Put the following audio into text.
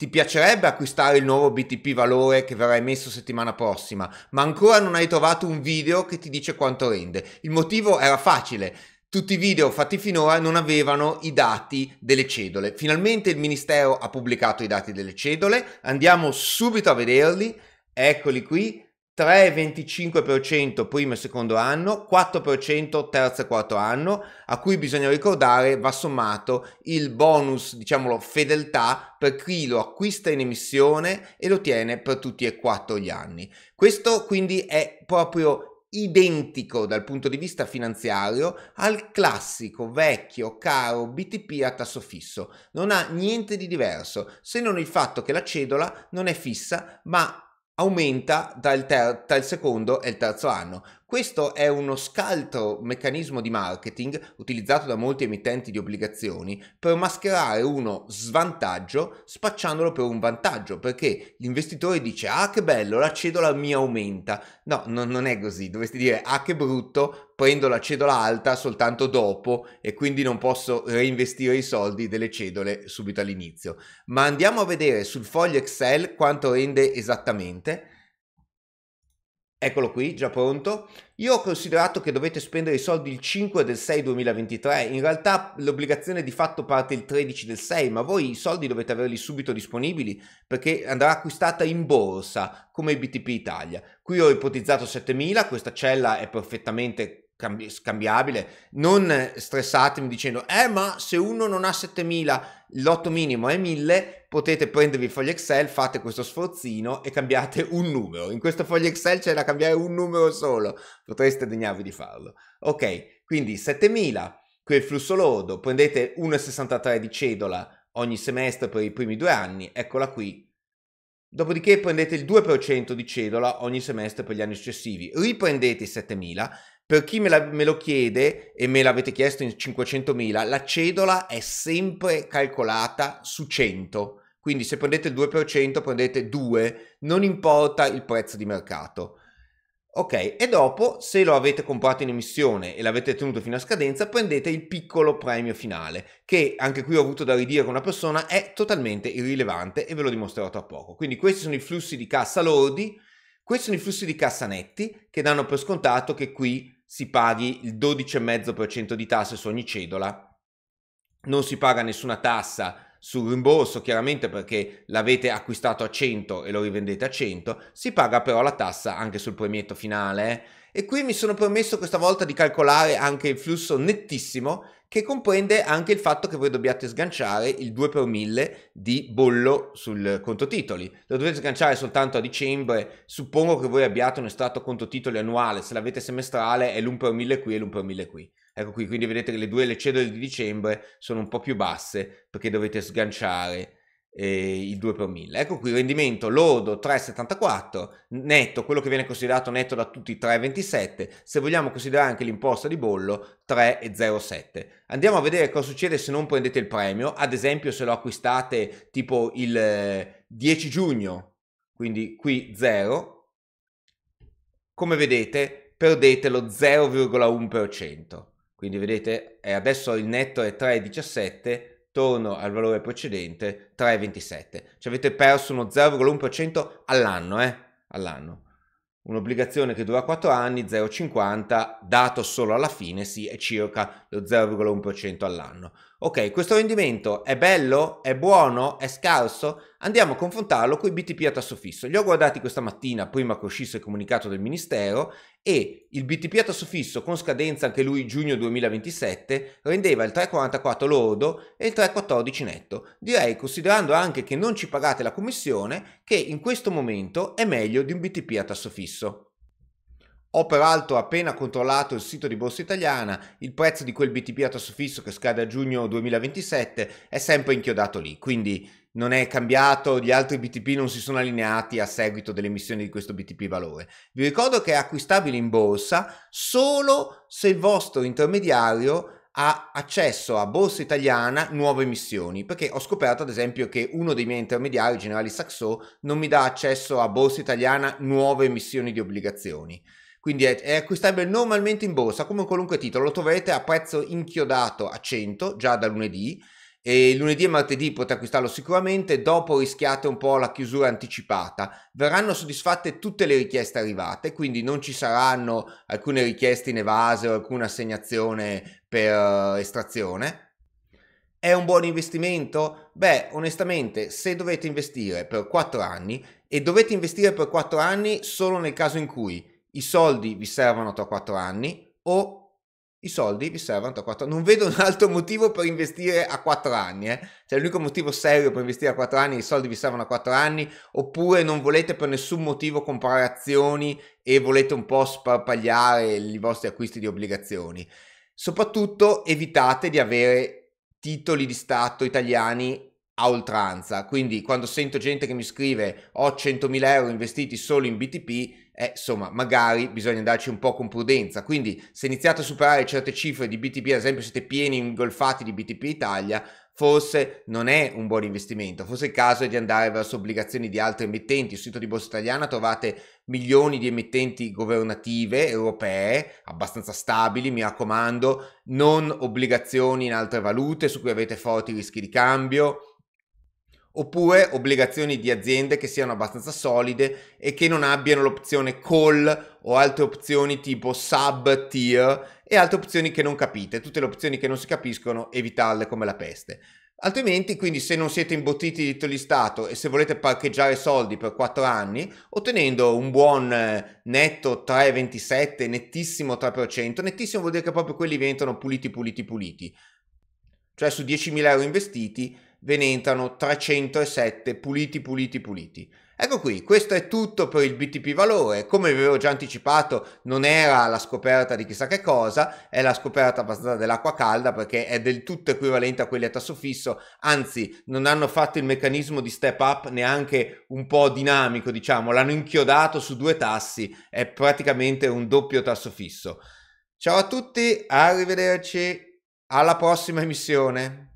Ti piacerebbe acquistare il nuovo BTP valore che verrà emesso settimana prossima, ma ancora non hai trovato un video che ti dice quanto rende. Il motivo era facile. Tutti i video fatti finora non avevano i dati delle cedole. Finalmente il Ministero ha pubblicato i dati delle cedole, andiamo subito a vederli. Eccoli qui, 3,25% primo e secondo anno, 4% terzo e quarto anno, a cui bisogna ricordare va sommato il bonus, diciamolo, fedeltà per chi lo acquista in emissione e lo tiene per tutti e quattro gli anni. Questo quindi è proprio identico dal punto di vista finanziario al classico vecchio caro BTP a tasso fisso. Non ha niente di diverso, se non il fatto che la cedola non è fissa, ma aumenta dal, ter- dal secondo e il terzo anno. Questo è uno scaltro meccanismo di marketing utilizzato da molti emittenti di obbligazioni per mascherare uno svantaggio spacciandolo per un vantaggio, perché l'investitore dice ah che bello, la cedola mi aumenta. No, no non è così, dovresti dire ah che brutto, prendo la cedola alta soltanto dopo e quindi non posso reinvestire i soldi delle cedole subito all'inizio. Ma andiamo a vedere sul foglio Excel quanto rende esattamente. Eccolo qui, già pronto. Io ho considerato che dovete spendere i soldi il 5 del 6 2023, in realtà l'obbligazione di fatto parte il 13 del 6, ma voi i soldi dovete averli subito disponibili perché andrà acquistata in borsa come BTP Italia. Qui ho ipotizzato 7.000, questa cella è perfettamente cambi- scambiabile. Non stressatemi dicendo, eh ma se uno non ha 7000, lotto minimo è 1000, potete prendervi il foglio Excel, fate questo sforzino e cambiate un numero. In questo foglio Excel c'è da cambiare un numero solo, potreste degnarvi di farlo. Ok, quindi 7000, quel flusso lordo, prendete 1,63 di cedola ogni semestre per i primi due anni, eccola qui. Dopodiché prendete il 2% di cedola ogni semestre per gli anni successivi, riprendete i 7000 per chi me, la, me, lo chiede e me l'avete chiesto in 500.000, la cedola è sempre calcolata su 100. Quindi se prendete il 2%, prendete 2, non importa il prezzo di mercato. Ok, e dopo, se lo avete comprato in emissione e l'avete tenuto fino a scadenza, prendete il piccolo premio finale, che anche qui ho avuto da ridire con una persona, è totalmente irrilevante e ve lo dimostrerò tra poco. Quindi questi sono i flussi di cassa lordi, questi sono i flussi di cassa netti, che danno per scontato che qui si paghi il 12,5% di tasse su ogni cedola. Non si paga nessuna tassa sul rimborso, chiaramente perché l'avete acquistato a 100 e lo rivendete a 100, si paga però la tassa anche sul premietto finale. Eh? E qui mi sono permesso questa volta di calcolare anche il flusso nettissimo che comprende anche il fatto che voi dobbiate sganciare il 2 per 1000 di bollo sul conto titoli. Lo dovete sganciare soltanto a dicembre, suppongo che voi abbiate un estratto conto titoli annuale, se l'avete semestrale è l'1 per 1000 qui e l'1 per 1000 qui. Ecco qui, quindi vedete che le due le cedole di dicembre sono un po' più basse perché dovete sganciare eh, il 2 per 1000. Ecco qui rendimento lordo 3,74, netto, quello che viene considerato netto da tutti 3,27, se vogliamo considerare anche l'imposta di bollo 3,07. Andiamo a vedere cosa succede se non prendete il premio, ad esempio se lo acquistate tipo il 10 eh, giugno, quindi qui 0, come vedete perdete lo 0,1%. Quindi vedete, eh, adesso il netto è 3,17, torno al valore precedente, 3,27. Ci avete perso uno 0,1% all'anno, eh? All'anno. Un'obbligazione che dura 4 anni, 0,50, dato solo alla fine, sì, è circa lo 0,1% all'anno. Ok, questo rendimento è bello? È buono? È scarso? Andiamo a confrontarlo con i BTP a tasso fisso. Li ho guardati questa mattina prima che uscisse il comunicato del Ministero e il BTP a tasso fisso con scadenza anche lui giugno 2027 rendeva il 3,44 lordo e il 3,14 netto. Direi, considerando anche che non ci pagate la commissione, che in questo momento è meglio di un BTP a tasso fisso. Ho peraltro appena controllato il sito di Borsa Italiana, il prezzo di quel BTP a tasso fisso che scade a giugno 2027 è sempre inchiodato lì, quindi non è cambiato, gli altri BTP non si sono allineati a seguito dell'emissione di questo BTP valore. Vi ricordo che è acquistabile in borsa solo se il vostro intermediario ha accesso a borsa italiana nuove emissioni perché ho scoperto ad esempio che uno dei miei intermediari generali Saxo non mi dà accesso a borsa italiana nuove emissioni di obbligazioni quindi è, è acquistabile normalmente in borsa come qualunque titolo lo troverete a prezzo inchiodato a 100 già da lunedì e lunedì e martedì potete acquistarlo sicuramente, dopo rischiate un po' la chiusura anticipata. Verranno soddisfatte tutte le richieste arrivate, quindi non ci saranno alcune richieste in evase o alcuna assegnazione per eh, estrazione. È un buon investimento? Beh, onestamente, se dovete investire per 4 anni e dovete investire per 4 anni solo nel caso in cui i soldi vi servono tra 4 anni o i soldi vi servono tra quattro anni. Non vedo un altro motivo per investire a quattro anni. Eh? Cioè, l'unico motivo serio per investire a quattro anni, i soldi vi servono a quattro anni, oppure non volete per nessun motivo comprare azioni e volete un po' sparpagliare i vostri acquisti di obbligazioni. Soprattutto evitate di avere titoli di Stato italiani a oltranza. Quindi quando sento gente che mi scrive ho 100.000 euro investiti solo in BTP, eh, insomma, magari bisogna andarci un po' con prudenza. Quindi se iniziate a superare certe cifre di BTP, ad esempio siete pieni ingolfati di BTP Italia, forse non è un buon investimento, forse il caso è di andare verso obbligazioni di altri emittenti. Sul sito di Borsa Italiana trovate milioni di emittenti governative europee, abbastanza stabili, mi raccomando, non obbligazioni in altre valute su cui avete forti rischi di cambio oppure obbligazioni di aziende che siano abbastanza solide e che non abbiano l'opzione call o altre opzioni tipo sub tier e altre opzioni che non capite. Tutte le opzioni che non si capiscono evitarle come la peste. Altrimenti, quindi, se non siete imbottiti di titoli Stato e se volete parcheggiare soldi per 4 anni, ottenendo un buon eh, netto 3,27, nettissimo 3%, nettissimo vuol dire che proprio quelli diventano puliti, puliti, puliti. Cioè su 10.000 euro investiti ve ne entrano 307 puliti puliti puliti. Ecco qui, questo è tutto per il BTP valore, come vi avevo già anticipato non era la scoperta di chissà che cosa, è la scoperta abbastanza dell'acqua calda perché è del tutto equivalente a quelli a tasso fisso, anzi non hanno fatto il meccanismo di step up neanche un po' dinamico diciamo, l'hanno inchiodato su due tassi, è praticamente un doppio tasso fisso. Ciao a tutti, arrivederci, alla prossima emissione.